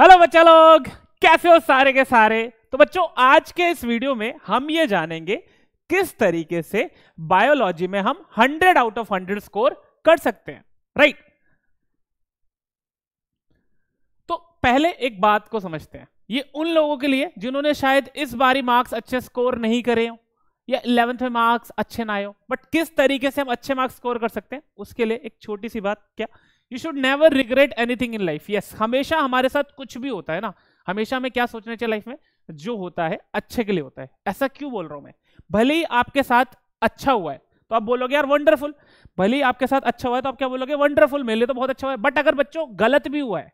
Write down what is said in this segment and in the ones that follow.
Hello बच्चा लोग कैसे हो सारे के सारे तो बच्चों आज के इस वीडियो में हम ये जानेंगे किस तरीके से बायोलॉजी में हम 100 आउट ऑफ 100 स्कोर कर सकते हैं राइट तो पहले एक बात को समझते हैं ये उन लोगों के लिए जिन्होंने शायद इस बारी मार्क्स अच्छे स्कोर नहीं करे हो या इलेवेंथ में मार्क्स अच्छे ना आए हो बट किस तरीके से हम अच्छे मार्क्स स्कोर कर सकते हैं उसके लिए एक छोटी सी बात क्या you should never regret anything in life yes हमेशा हमारे साथ कुछ भी होता है ना हमेशा हमें क्या सोचना चाहिए लाइफ में जो होता है अच्छे के लिए होता है ऐसा क्यों बोल रहा हूं मैं भले ही आपके साथ अच्छा हुआ है तो आप बोलोगे यार वंडरफुल भले ही आपके साथ अच्छा हुआ है तो आप क्या बोलोगे वंडरफुल मेरे लिए तो बहुत अच्छा हुआ है बट अगर बच्चों गलत भी हुआ है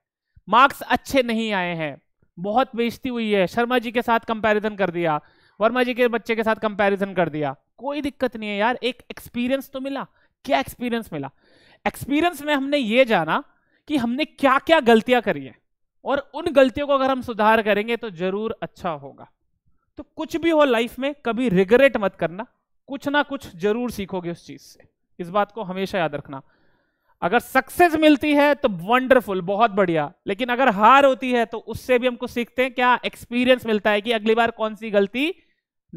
मार्क्स अच्छे नहीं आए हैं बहुत बेजती हुई है शर्मा जी के साथ कंपैरिजन कर दिया वर्मा जी के बच्चे के साथ कंपैरिजन कर दिया कोई दिक्कत नहीं है यार एक एक्सपीरियंस तो मिला क्या एक्सपीरियंस मिला एक्सपीरियंस में हमने ये जाना कि हमने क्या क्या गलतियां करी हैं और उन गलतियों को अगर हम सुधार करेंगे तो जरूर अच्छा होगा तो कुछ भी हो लाइफ में कभी रिग्रेट मत करना कुछ ना कुछ जरूर सीखोगे उस चीज से इस बात को हमेशा याद रखना अगर सक्सेस मिलती है तो वंडरफुल बहुत बढ़िया लेकिन अगर हार होती है तो उससे भी हमको सीखते हैं क्या एक्सपीरियंस मिलता है कि अगली बार कौन सी गलती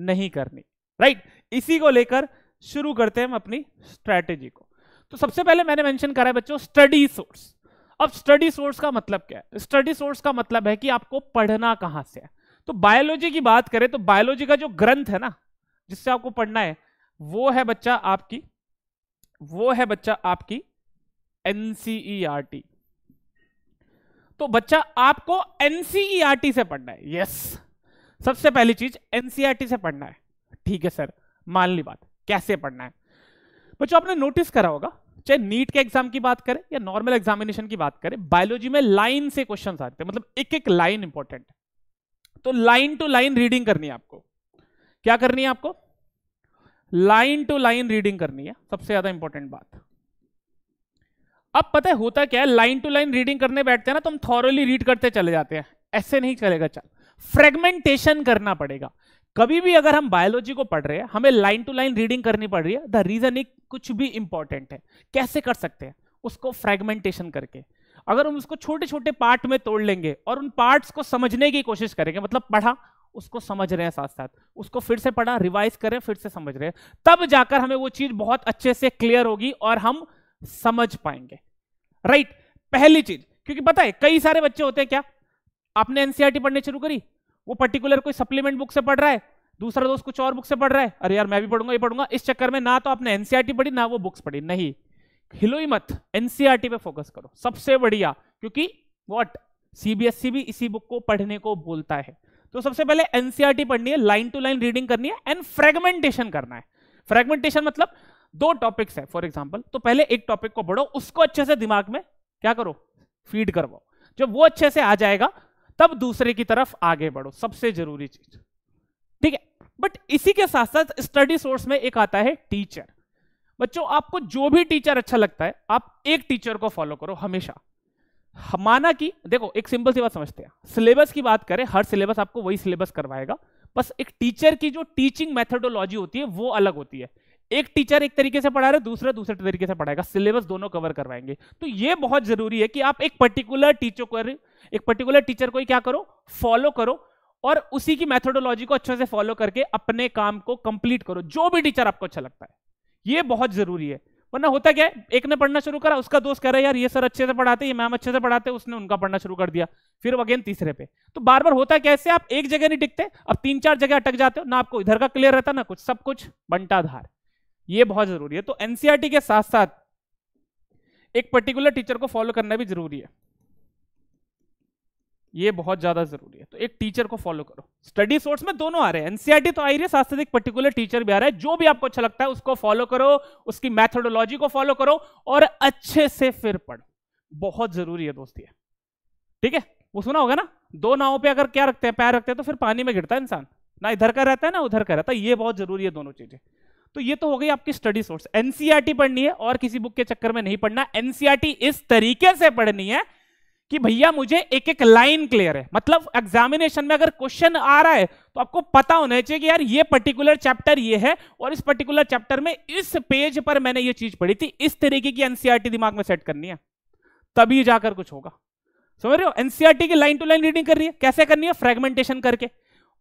नहीं करनी राइट right? इसी को लेकर शुरू करते हैं हम अपनी स्ट्रैटेजी को तो सबसे पहले मैंने मेंशन करा है बच्चों स्टडी सोर्स अब स्टडी सोर्स का मतलब क्या है स्टडी सोर्स का मतलब है कि आपको पढ़ना कहां से है तो बायोलॉजी की बात करें तो बायोलॉजी का जो ग्रंथ है ना जिससे आपको पढ़ना है वो है बच्चा आपकी वो है बच्चा आपकी एनसीईआरटी e तो बच्चा आपको एनसीईआरटी e से पढ़ना है यस सबसे पहली चीज एनसीईआरटी e से पढ़ना है ठीक है सर मान ली बात कैसे पढ़ना है बच्चों आपने नोटिस करा होगा चाहे नीट के एग्जाम की बात करें या नॉर्मल एग्जामिनेशन की बात करें बायोलॉजी में लाइन से क्वेश्चन आते हैं मतलब एक एक लाइन इंपॉर्टेंट तो लाइन टू लाइन रीडिंग करनी है आपको क्या करनी है आपको लाइन टू लाइन रीडिंग करनी है सबसे ज्यादा इंपॉर्टेंट बात अब पता है होता क्या है लाइन टू लाइन रीडिंग करने बैठते हैं ना तो हम थॉरली रीड करते चले जाते हैं ऐसे नहीं चलेगा चल फ्रेगमेंटेशन करना पड़ेगा कभी भी अगर हम बायोलॉजी को पढ़ रहे हैं हमें लाइन टू लाइन रीडिंग करनी पड़ रही है द रीजन एक कुछ भी इंपॉर्टेंट है कैसे कर सकते हैं उसको फ्रेगमेंटेशन करके अगर हम उसको छोटे छोटे पार्ट में तोड़ लेंगे और उन पार्ट्स को समझने की कोशिश करेंगे मतलब पढ़ा उसको समझ रहे हैं साथ साथ उसको फिर से पढ़ा रिवाइज करें फिर से समझ रहे हैं तब जाकर हमें वो चीज बहुत अच्छे से क्लियर होगी और हम समझ पाएंगे राइट right? पहली चीज क्योंकि पता है कई सारे बच्चे होते हैं क्या आपने एनसीआरटी e पढ़ने शुरू करी वो पर्टिकुलर कोई सप्लीमेंट बुक से पढ़ रहा है दूसरा दोस्त कुछ और बुक से पढ़ रहा है अरे यार मैं भी पढ़ूंगा ये पढ़ूंगा इस चक्कर में ना तो आपने एनसीआरटी e पढ़ी ना वो बुक्स पढ़ी नहीं हिलो ही मत एनसीआरटी e पे फोकस करो सबसे बढ़िया क्योंकि वॉट सीबीएसई e भी इसी बुक को पढ़ने को बोलता है तो सबसे पहले एनसीआरटी पढ़नी है लाइन टू लाइन रीडिंग करनी है एंड फ्रेगमेंटेशन करना है फ्रेगमेंटेशन मतलब दो टॉपिक्स है फॉर एग्जाम्पल तो पहले एक टॉपिक को पढ़ो उसको अच्छे से दिमाग में क्या करो फीड करवाओ जब वो अच्छे से आ जाएगा तब दूसरे की तरफ आगे बढ़ो सबसे जरूरी चीज ठीक है बट इसी के साथ साथ स्टडी सोर्स में एक आता है टीचर बच्चों आपको जो भी टीचर अच्छा लगता है आप एक टीचर को फॉलो करो हमेशा माना कि देखो एक सिंपल सी बात समझते हैं सिलेबस की बात करें हर सिलेबस आपको वही सिलेबस करवाएगा बस एक टीचर की जो टीचिंग मेथडोलॉजी होती है वो अलग होती है एक टीचर एक तरीके से पढ़ा रहे दूसरा दूसरे तरीके से पढ़ाएगा सिलेबस दोनों कवर करवाएंगे तो ये बहुत जरूरी है कि आप एक पर्टिकुलर टीचर को एक पर्टिकुलर टीचर को क्या करो फॉलो करो और उसी की मैथोडोलॉजी को अच्छे से फॉलो करके अपने काम को कंप्लीट करो जो भी टीचर आपको अच्छा लगता है ये बहुत जरूरी है वरना होता क्या है एक ने पढ़ना शुरू करा उसका दोस्त कह रहा है यार ये सर अच्छे से पढ़ाते ये मैम अच्छे से पढ़ाते उसने उनका पढ़ना शुरू कर दिया फिर अगेन तीसरे पे तो बार बार होता कैसे आप एक जगह नहीं टिकते अब तीन चार जगह अटक जाते हो ना आपको इधर का क्लियर रहता ना कुछ सब कुछ बंटाधार ये बहुत जरूरी है तो एनसीआरटी e के साथ साथ एक पर्टिकुलर टीचर को फॉलो करना भी जरूरी है ये बहुत ज्यादा जरूरी है तो एक टीचर को फॉलो करो स्टडी सोर्स में दोनों आ रहे हैं एनसीआरटी e तो आ रही है साथ साथ एक पर्टिकुलर टीचर भी आ रहा है जो भी आपको अच्छा लगता है उसको फॉलो करो उसकी मैथडोलॉजी को फॉलो करो और अच्छे से फिर पढ़ो बहुत जरूरी है दोस्ती है ठीक है वो सुना होगा ना दो नावों पे अगर क्या रखते हैं पैर रखते हैं तो फिर पानी में गिरता है इंसान ना इधर का रहता है ना उधर का रहता है ये बहुत जरूरी है दोनों चीजें तो ये तो हो गई आपकी स्टडी सोर्स एनसीआरटी पढ़नी है और किसी बुक के चक्कर में नहीं पढ़ना एनसीआरटी e इस तरीके से पढ़नी है कि भैया मुझे एक एक लाइन क्लियर है मतलब एग्जामिनेशन में अगर क्वेश्चन आ रहा है तो आपको पता होना चाहिए कि यार ये पर्टिकुलर चैप्टर ये है और इस पर्टिकुलर चैप्टर में इस पेज पर मैंने ये चीज पढ़ी थी इस तरीके की एनसीआरटी e दिमाग में सेट करनी है तभी जाकर कुछ होगा समझ रहे हो एनसीआरटी e की लाइन टू लाइन रीडिंग कर रही है कैसे करनी है फ्रेगमेंटेशन करके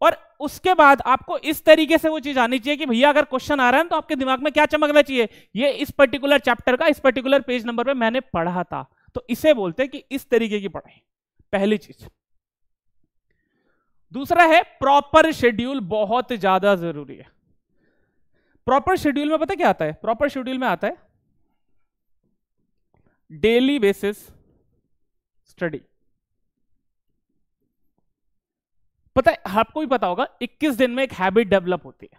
और उसके बाद आपको इस तरीके से वो चीज आनी चाहिए कि भैया अगर क्वेश्चन आ रहा है तो आपके दिमाग में क्या चमकना चाहिए ये इस पर्टिकुलर चैप्टर का इस पर्टिकुलर पेज नंबर पे मैंने पढ़ा था तो इसे बोलते हैं कि इस तरीके की पढ़ाई पहली चीज दूसरा है प्रॉपर शेड्यूल बहुत ज्यादा जरूरी है प्रॉपर शेड्यूल में पता क्या आता है प्रॉपर शेड्यूल में आता है डेली बेसिस स्टडी पता है आपको भी पता होगा 21 दिन में एक हैबिट डेवलप होती है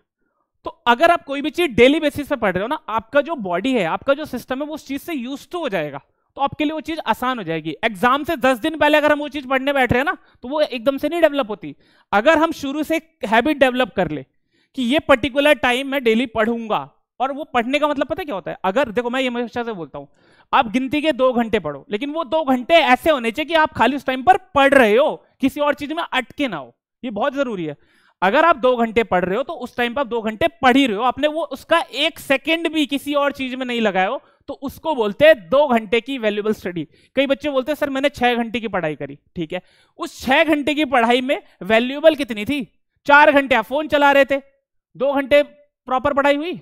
तो अगर आप कोई भी चीज डेली बेसिस पे पढ़ रहे हो ना आपका जो बॉडी है आपका जो सिस्टम है वो उस चीज से यूज तो हो जाएगा तो आपके लिए वो चीज आसान हो जाएगी एग्जाम से दस दिन पहले अगर हम वो चीज पढ़ने बैठ रहे हैं ना तो वो एकदम से नहीं डेवलप होती अगर हम शुरू से हैबिट डेवलप कर ले कि ये पर्टिकुलर टाइम मैं डेली पढ़ूंगा और वो पढ़ने का मतलब पता क्या होता है अगर देखो मैं ये हमेशा से बोलता हूँ आप गिनती के दो घंटे पढ़ो लेकिन वो दो घंटे ऐसे होने चाहिए कि आप खाली उस टाइम पर पढ़ रहे हो किसी और चीज में अटके ना हो ये बहुत जरूरी है अगर आप दो घंटे पढ़ रहे हो तो उस टाइम पर आप दो घंटे पढ़ ही रहे हो आपने वो उसका एक सेकेंड भी किसी और चीज में नहीं लगाया हो तो उसको बोलते हैं दो घंटे की वैल्यूबल स्टडी कई बच्चे बोलते हैं सर मैंने छह घंटे की पढ़ाई करी ठीक है उस छह घंटे की पढ़ाई में वैल्यूबल कितनी थी चार घंटे आप फोन चला रहे थे दो घंटे प्रॉपर पढ़ाई हुई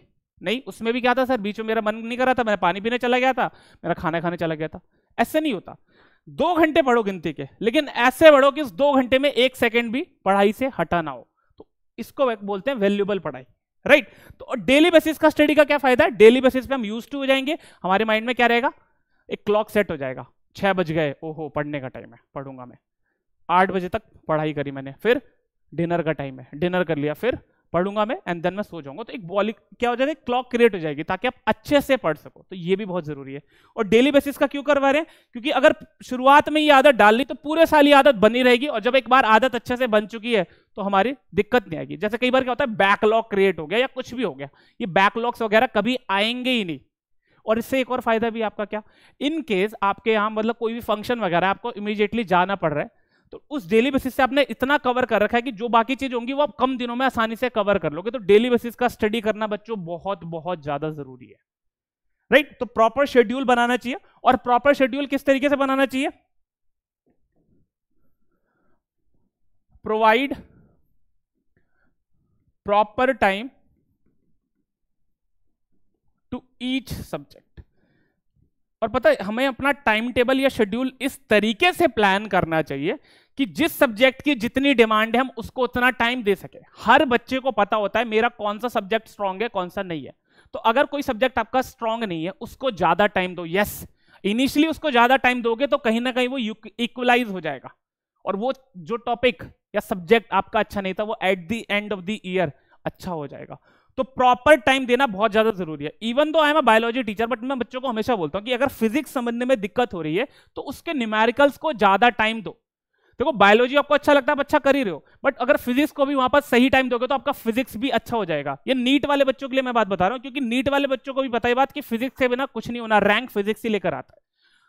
नहीं उसमें भी क्या था सर बीच में मेरा मन नहीं कर रहा था मैं पानी पीने चला गया था मेरा खाना खाने चला गया था ऐसे नहीं होता दो घंटे पढ़ो गिनती के लेकिन ऐसे पढ़ो कि इस दो घंटे में एक सेकेंड भी पढ़ाई से हटाना हो तो इसको बोलते हैं वैल्यूबल पढ़ाई राइट तो डेली बेसिस का स्टडी का क्या फायदा है डेली बेसिस पे हम यूज टू हो जाएंगे हमारे माइंड में क्या रहेगा एक क्लॉक सेट हो जाएगा छह बज गए ओहो पढ़ने का टाइम है पढ़ूंगा मैं आठ बजे तक पढ़ाई करी मैंने फिर डिनर का टाइम है डिनर कर लिया फिर पढ़ूंगा मैं एंड देन मैं सो जाऊंगा तो एक बॉलिक क्या हो जाएगा क्लॉक क्रिएट हो जाएगी ताकि आप अच्छे से पढ़ सको तो ये भी बहुत जरूरी है और डेली बेसिस का क्यों करवा रहे हैं क्योंकि अगर शुरुआत में ये आदत डाल ली तो पूरे साल ये आदत बनी रहेगी और जब एक बार आदत अच्छे से बन चुकी है तो हमारी दिक्कत नहीं आएगी जैसे कई बार क्या होता है बैकलॉग क्रिएट हो गया या कुछ भी हो गया ये बैकलॉग्स वगैरह कभी आएंगे ही नहीं और इससे एक और फायदा भी आपका क्या इनकेस आपके यहाँ मतलब कोई भी फंक्शन वगैरह आपको इमीडिएटली जाना पड़ रहा है तो उस डेली बेसिस से आपने इतना कवर कर रखा है कि जो बाकी चीज होंगी वो आप कम दिनों में आसानी से कवर कर लोगे तो डेली बेसिस का स्टडी करना बच्चों बहुत बहुत ज्यादा जरूरी है राइट तो प्रॉपर शेड्यूल बनाना चाहिए और प्रॉपर शेड्यूल किस तरीके से बनाना चाहिए provide proper time to each subject और पता है हमें अपना टाइम टेबल या शेड्यूल इस तरीके से प्लान करना चाहिए कि जिस सब्जेक्ट की जितनी डिमांड है हम उसको उतना टाइम दे सके हर बच्चे को पता होता है मेरा कौन सा सब्जेक्ट स्ट्रांग है कौन सा नहीं है तो अगर कोई सब्जेक्ट आपका स्ट्रांग नहीं है उसको ज्यादा टाइम दो यस इनिशियली उसको ज्यादा टाइम दोगे तो कहीं ना कहीं वो इक्वलाइज हो जाएगा और वो जो टॉपिक या सब्जेक्ट आपका अच्छा नहीं था वो at the end of the year अच्छा हो जाएगा तो प्रॉपर टाइम देना बहुत ज्यादा जरूरी है even though I am a biology teacher but मैं बच्चों को हमेशा बोलता हूँ कि अगर फिजिक्स समझने में दिक्कत हो रही है तो उसके न्यूमेरिकल्स को ज्यादा टाइम दो देखो बायोलॉजी आपको अच्छा लगता है अच्छा कर ही रहे हो बट अगर फिजिक्स को भी वहां पर सही टाइम दोगे तो आपका फिजिक्स भी अच्छा हो जाएगा ये नीट वाले बच्चों के लिए मैं बात बता रहा हूँ क्योंकि नीट वाले बच्चों को भी पता बात कि फिजिक्स से बिना कुछ नहीं होना रैंक फिजिक्स ही लेकर आता है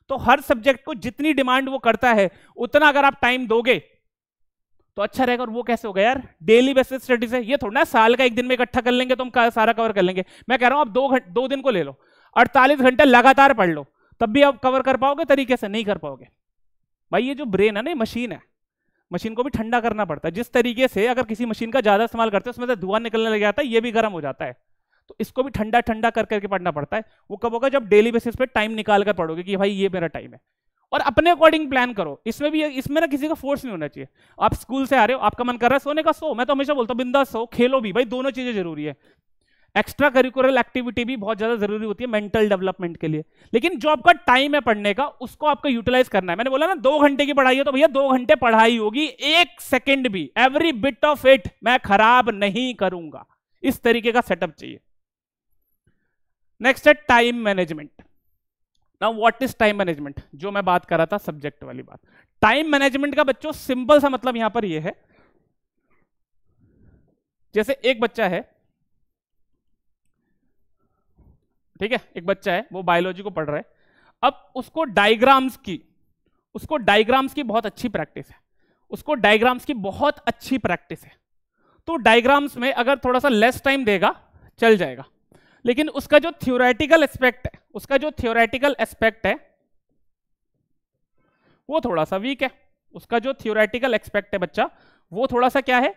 तो हर सब्जेक्ट को जितनी डिमांड वो करता है उतना अगर आप टाइम दोगे तो अच्छा रहेगा और वो कैसे होगा यार डेली बेसिस स्टडीज है ये थोड़ा ना साल का एक दिन में इकट्ठा कर लेंगे तो हम सारा कवर कर लेंगे मैं कह रहा हूँ आप दो घंटे दो दिन को ले लो अड़तालीस घंटे लगातार पढ़ लो तब भी आप कवर कर पाओगे तरीके से नहीं कर पाओगे भाई ये जो ब्रेन है ना मशीन है मशीन को भी ठंडा करना पड़ता है जिस तरीके से अगर किसी मशीन का ज़्यादा इस्तेमाल करते हैं उसमें से धुआं निकलने लग जाता है ये भी गर्म हो जाता है तो इसको भी ठंडा ठंडा कर करके पढ़ना पड़ता है वो कब होगा जब डेली बेसिस पे टाइम निकाल कर पढ़ोगे कि भाई ये मेरा टाइम है और अपने अकॉर्डिंग प्लान करो इसमें भी इसमें ना किसी का फोर्स नहीं होना चाहिए आप स्कूल से आ रहे हो आपका मन कर रहा है सोने का सो मैं तो हमेशा बोलता हूँ बिंदा सो खेलो भी भाई दोनों चीजें जरूरी है एक्स्ट्रा करिकुलर एक्टिविटी भी बहुत ज्यादा जरूरी होती है मेंटल डेवलपमेंट के लिए लेकिन जो आपका टाइम है पढ़ने का उसको आपको यूटिलाइज करना है मैंने बोला ना दो घंटे की पढ़ाई है तो भैया दो घंटे पढ़ाई होगी एक सेकेंड भी एवरी बिट ऑफ इट मैं खराब नहीं करूंगा इस तरीके का सेटअप चाहिए नेक्स्ट है time management now what is time management जो मैं बात कर रहा था सब्जेक्ट वाली बात टाइम मैनेजमेंट का बच्चों सिंपल सा मतलब यहां पर यह है जैसे एक बच्चा है ठीक है एक बच्चा है वो बायोलॉजी को पढ़ रहा है अब उसको डायग्राम्स की उसको डायग्राम्स की बहुत अच्छी प्रैक्टिस है उसको डायग्राम्स की बहुत अच्छी प्रैक्टिस है तो डायग्राम्स में अगर थोड़ा सा लेस टाइम देगा चल जाएगा लेकिन उसका जो थ्योरेटिकल एस्पेक्ट है उसका जो थियोरेटिकल एस्पेक्ट है वो थोड़ा सा वीक है उसका जो थियोरेटिकल एक्सपेक्ट है बच्चा वो थोड़ा सा क्या है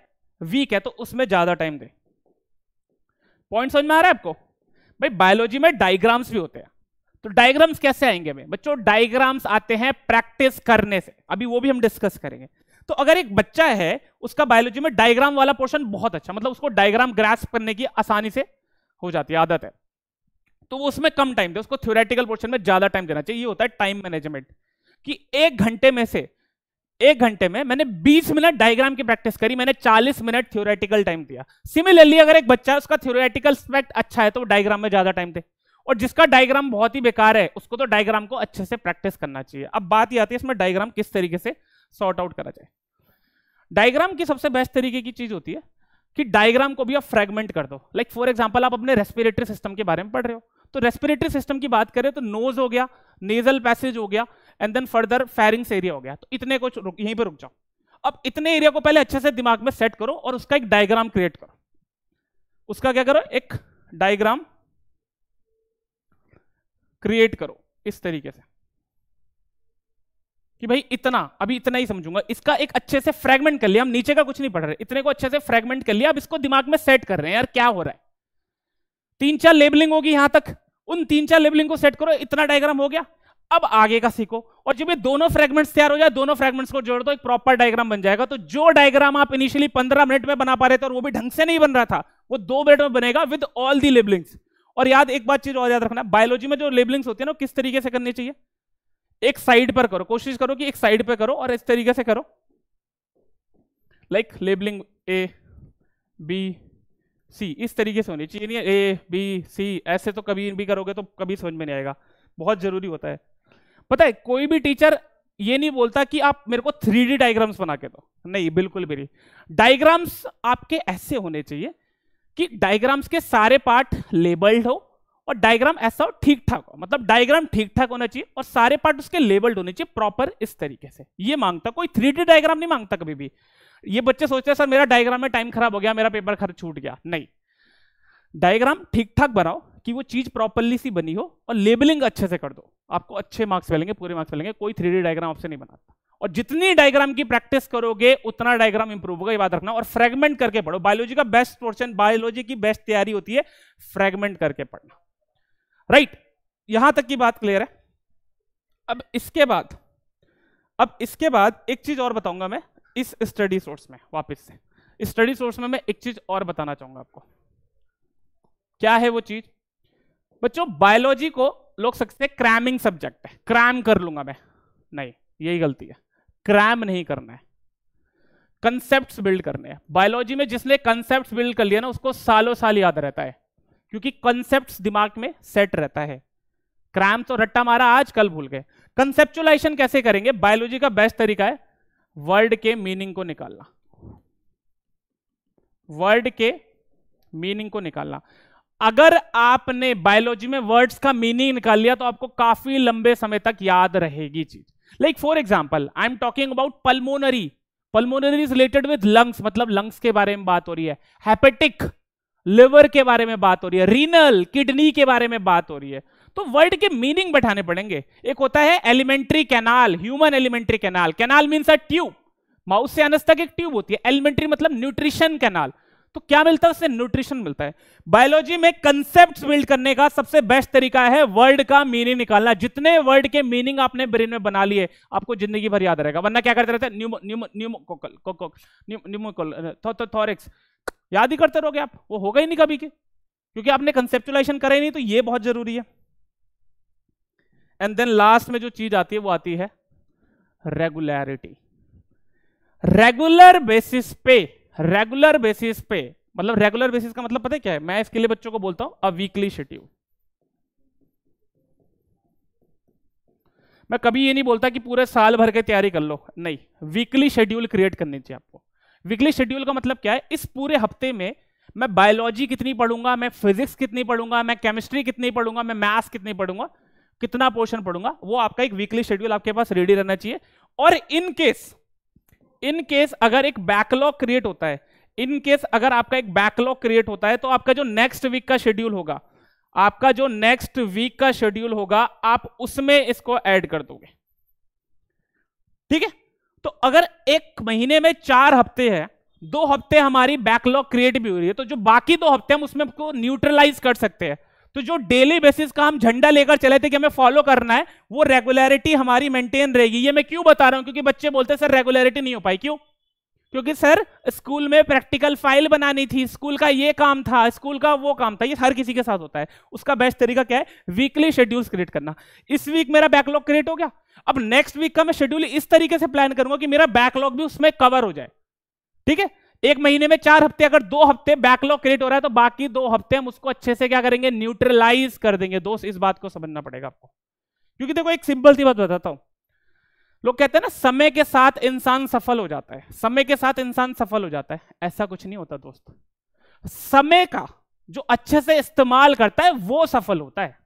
वीक है तो उसमें ज्यादा टाइम दे पॉइंट समझ में आ रहा है आपको भाई बायोलॉजी में डायग्राम्स भी होते हैं तो डायग्राम्स कैसे आएंगे हमें बच्चों डायग्राम्स आते हैं प्रैक्टिस करने से अभी वो भी हम डिस्कस करेंगे तो अगर एक बच्चा है उसका बायोलॉजी में डायग्राम वाला पोर्शन बहुत अच्छा मतलब उसको डायग्राम ग्रास्प करने की आसानी से हो जाती है आदत है तो वो उसमें कम टाइम दे उसको थ्योरेटिकल पोर्शन में ज्यादा टाइम देना चाहिए ये होता है टाइम मैनेजमेंट कि एक घंटे में से एक घंटे में मैंने 20 मिनट डायग्राम की प्रैक्टिस करी मैंने 40 मिनट थ्योरेटिकल टाइम दिया सिमिलरली अगर एक बच्चा उसका थ्योरेटिकल स्पेक्ट अच्छा है तो डायग्राम में ज्यादा टाइम दे और जिसका डायग्राम बहुत ही बेकार है उसको तो डायग्राम को अच्छे से प्रैक्टिस करना चाहिए अब बात यह आती है इसमें डायग्राम किस तरीके से सॉर्ट आउट करा जाए डायग्राम की सबसे बेस्ट तरीके की चीज होती है कि डायग्राम को भी आप फ्रेगमेंट कर दो लाइक फॉर एग्जाम्पल आप अपने रेस्पिरेटरी सिस्टम के बारे में पढ़ रहे हो तो रेस्पिरेटरी सिस्टम की बात करें तो नोज हो गया नेजल पैसेज हो गया and then further pharynx area हो गया तो इतने को यहीं पर रुक जाओ अब इतने एरिया को पहले अच्छे से दिमाग में सेट करो और उसका एक डायग्राम क्रिएट करो उसका क्या करो एक डायग्राम क्रिएट करो इस तरीके से कि भाई इतना अभी इतना ही समझूंगा इसका एक अच्छे से फ्रेगमेंट कर लिया हम नीचे का कुछ नहीं पढ़ रहे इतने को अच्छे से फ्रेगमेंट कर लिया अब इसको दिमाग में सेट कर रहे हैं यार क्या हो रहा है तीन चार लेबलिंग होगी यहां तक उन तीन चार लेबलिंग को सेट करो इतना डायग्राम हो गया अब आगे का सीखो और जब ये दोनों फ्रेगमेंट्स तैयार हो जाए दोनों फ्रेगमेंट्स को जोड़ दो एक प्रॉपर डायग्राम बन जाएगा तो जो डायग्राम आप इनिशियली पंद्रह मिनट में बना पा रहे थे और वो भी ढंग से नहीं बन रहा था वो दो मिनट में बनेगा विद ऑल दी लेबलिंग्स और याद एक बात चीज और याद रखना बायोलॉजी में जो लेबलिंग्स होती है ना किस तरीके से करनी चाहिए एक साइड पर करो कोशिश करो कि एक साइड पर करो और इस तरीके से करो like labelling A B C इस तरीके से होनी चाहिए ए बी सी ऐसे तो कभी भी करोगे तो कभी समझ में नहीं आएगा बहुत जरूरी होता है पता है कोई भी टीचर ये नहीं बोलता कि आप मेरे को थ्री डी डायग्राम्स बना के दो नहीं बिल्कुल भी नहीं डायग्राम्स आपके ऐसे होने चाहिए कि डायग्राम्स के सारे पार्ट लेबल्ड हो और डायग्राम ऐसा हो ठीक ठाक हो मतलब डायग्राम ठीक ठाक होना चाहिए और सारे पार्ट उसके लेबल्ड होने चाहिए प्रॉपर इस तरीके से ये मांगता कोई थ्री डायग्राम नहीं मांगता कभी भी ये बच्चे सोचते हैं सर मेरा डायग्राम में टाइम खराब हो गया मेरा पेपर खर्च छूट गया नहीं डायग्राम ठीक ठाक बनाओ कि वो चीज प्रॉपरली सी बनी हो और लेबलिंग अच्छे से कर दो आपको अच्छे मार्क्स मिलेंगे पूरे मार्क्स मिलेंगे कोई थ्री डायग्राम आपसे नहीं बनाता और जितनी डायग्राम की प्रैक्टिस करोगे उतना डायग्राम इंप्रूव होगा ये बात रखना और फ्रेगमेंट करके पढ़ो बायोलॉजी का बेस्ट पोर्शन बायोलॉजी की बेस्ट तैयारी होती है फ्रेगमेंट करके पढ़ना राइट यहां तक की बात क्लियर है अब इसके बाद अब इसके बाद एक चीज और बताऊंगा मैं इस स्टडी सोर्स में वापस से स्टडी सोर्स में मैं एक चीज और बताना चाहूंगा आपको क्या है वो चीज बच्चों बायोलॉजी को लोग सकते हैं क्रैमिंग सब्जेक्ट है क्रैम कर लूंगा मैं नहीं यही गलती है क्रैम नहीं करना है कंसेप्ट बिल्ड करने हैं बायोलॉजी में जिसने कंसेप्ट बिल्ड कर लिया ना उसको सालों साल याद रहता है क्योंकि कंसेप्ट दिमाग में सेट रहता है क्रैम तो रट्टा मारा आज कल भूल गए कंसेप्चुलाइजेशन कैसे करेंगे बायोलॉजी का बेस्ट तरीका है वर्ड के मीनिंग को निकालना वर्ड के मीनिंग को निकालना अगर आपने बायोलॉजी में वर्ड्स का मीनिंग निकाल लिया तो आपको काफी लंबे समय तक याद रहेगी चीज like for example I am talking about pulmonary pulmonary is related with lungs मतलब लंग्स के बारे में बात हो रही है हेपेटिक लिवर के बारे में बात हो रही है रीनल किडनी के बारे में बात हो रही है तो वर्ड के मीनिंग बैठाने पड़ेंगे एक होता है alimentary canal human alimentary canal canal means a tube mouth से अनस तक एक ट्यूब होती है एलिमेंट्री मतलब न्यूट्रिशन कैनाल तो क्या मिलता है उससे न्यूट्रिशन मिलता है बायोलॉजी में कंसेप्ट बिल्ड करने का सबसे बेस्ट तरीका है वर्ड का मीनिंग निकालना जितने वर्ड के मीनिंग आपने ब्रेन में बना लिए आपको जिंदगी भर याद रहेगा वरना क्या करते रहते हैं याद ही करते रहोगे आप वो होगा ही नहीं कभी के क्योंकि आपने कंसेप्चुलाइजेशन करे नहीं तो ये बहुत जरूरी है एंड देन लास्ट में जो चीज आती है वो आती है रेगुलरिटी रेगुलर बेसिस पे रेगुलर बेसिस पे मतलब रेगुलर बेसिस का मतलब पता है क्या है मैं इसके लिए बच्चों को बोलता हूं अ वीकली शेड्यूल मैं कभी ये नहीं बोलता कि पूरे साल भर के तैयारी कर लो नहीं वीकली शेड्यूल क्रिएट करनी चाहिए आपको वीकली शेड्यूल का मतलब क्या है इस पूरे हफ्ते में मैं बायोलॉजी कितनी पढ़ूंगा मैं फिजिक्स कितनी पढ़ूंगा मैं केमिस्ट्री कितनी पढ़ूंगा मैं मैथ्स कितनी पढ़ूंगा कितना पोर्शन पढ़ूंगा वो आपका एक वीकली शेड्यूल आपके पास रेडी रहना चाहिए और इन केस इन केस अगर एक बैकलॉग क्रिएट होता है इन केस अगर आपका एक बैकलॉग क्रिएट होता है तो आपका जो नेक्स्ट वीक का शेड्यूल होगा आपका जो नेक्स्ट वीक का शेड्यूल होगा आप उसमें इसको ऐड कर दोगे ठीक है तो अगर एक महीने में चार हफ्ते हैं दो हफ्ते हमारी बैकलॉग क्रिएट भी हो रही है तो जो बाकी दो हफ्ते हम उसमें को न्यूट्रलाइज कर सकते हैं तो जो डेली बेसिस का हम झंडा लेकर चले थे कि हमें फॉलो करना है वो रेगुलरिटी हमारी मेंटेन रहेगी ये मैं क्यों बता रहा हूं क्योंकि बच्चे बोलते हैं सर रेगुलरिटी नहीं हो पाई क्यों क्योंकि सर स्कूल में प्रैक्टिकल फाइल बनानी थी स्कूल का ये काम था स्कूल का वो काम था ये हर किसी के साथ होता है उसका बेस्ट तरीका क्या है वीकली शेड्यूल क्रिएट करना इस वीक मेरा बैकलॉग क्रिएट हो गया अब नेक्स्ट वीक का मैं शेड्यूल इस तरीके से प्लान करूंगा कि मेरा बैकलॉग भी उसमें कवर हो जाए ठीक है एक महीने में चार हफ्ते अगर दो हफ्ते बैकलॉग क्रिएट हो रहा है तो बाकी दो हफ्ते हम उसको अच्छे से क्या करेंगे न्यूट्रलाइज कर देंगे दोस्त इस बात को समझना पड़ेगा आपको क्योंकि देखो एक सिंपल सी बात बताता हूं लोग कहते हैं ना समय के साथ इंसान सफल हो जाता है समय के साथ इंसान सफल हो जाता है ऐसा कुछ नहीं होता दोस्त समय का जो अच्छे से इस्तेमाल करता है वो सफल होता है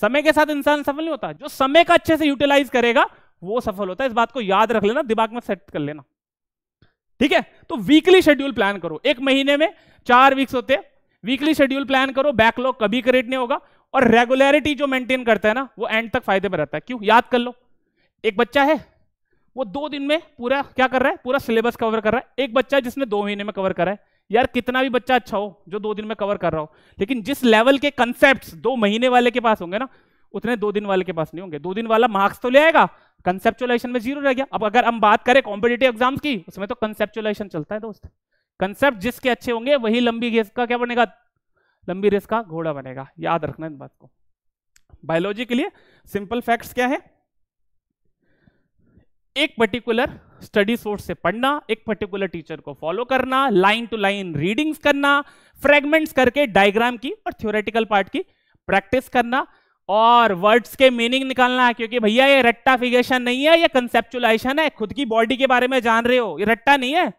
समय के साथ इंसान सफल नहीं होता जो समय का अच्छे से यूटिलाइज करेगा वो सफल होता है इस बात को याद रख लेना दिमाग में सेट कर लेना ठीक है तो वीकली शेड्यूल प्लान करो एक महीने में चार वीक्स होते हैं वीकली शेड्यूल प्लान करो बैकलॉग कभी क्रिएट नहीं होगा और रेगुलरिटी जो मेंटेन करता है ना वो एंड तक फायदे में रहता है क्यों याद कर लो एक बच्चा है वो दो दिन में पूरा क्या कर रहा है पूरा सिलेबस कवर कर रहा है एक बच्चा है जिसने दो महीने में कवर करा है यार कितना भी बच्चा अच्छा हो जो दो दिन में कवर कर रहा हो लेकिन जिस लेवल के कंसेप्ट दो महीने वाले के पास होंगे ना उतने दो दिन वाले के पास नहीं होंगे दो दिन वाला मार्क्स तो ले आएगा कंसेप्चुलाइजेशन में जीरो रह गया अब अगर हम बात करें कॉम्पिटेटिव एग्जाम्स की उसमें तो कंसेप्चुलाइजेशन चलता है दोस्त कंसेप्ट जिसके अच्छे होंगे वही लंबी रेस का क्या बनेगा लंबी रेस का घोड़ा बनेगा याद रखना इन बात को बायोलॉजी के लिए सिंपल फैक्ट्स क्या है एक पर्टिकुलर स्टडी सोर्स से पढ़ना एक पर्टिकुलर टीचर को फॉलो करना लाइन टू लाइन रीडिंग्स करना फ्रेगमेंट्स करके डायग्राम की और थ्योरेटिकल पार्ट की प्रैक्टिस करना और वर्ड्स के मीनिंग निकालना क्योंकि भैया ये रट्टा फिगेशन नहीं है ये कंसेप्चुलाइजेशन है खुद की बॉडी के बारे में जान रहे हो ये रट्टा नहीं है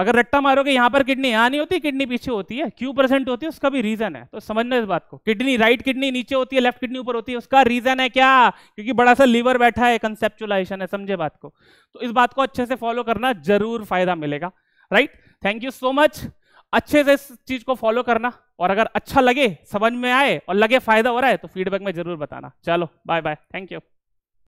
अगर रट्टा मारोगे यहां पर किडनी यहाँ नहीं होती किडनी पीछे होती है क्यू प्रेजेंट होती है उसका भी रीजन है तो समझना इस बात को किडनी राइट किडनी नीचे होती है लेफ्ट किडनी ऊपर होती है उसका रीजन है क्या क्योंकि बड़ा सा लीवर बैठा है कंसेप्चुलाइजेशन है समझे बात को तो इस बात को अच्छे से फॉलो करना जरूर फायदा मिलेगा right thank you so much अच्छे से इस चीज को फॉलो करना और अगर अच्छा लगे समझ में आए और लगे फायदा हो रहा है तो फीडबैक में जरूर बताना चलो बाय बाय थैंक यू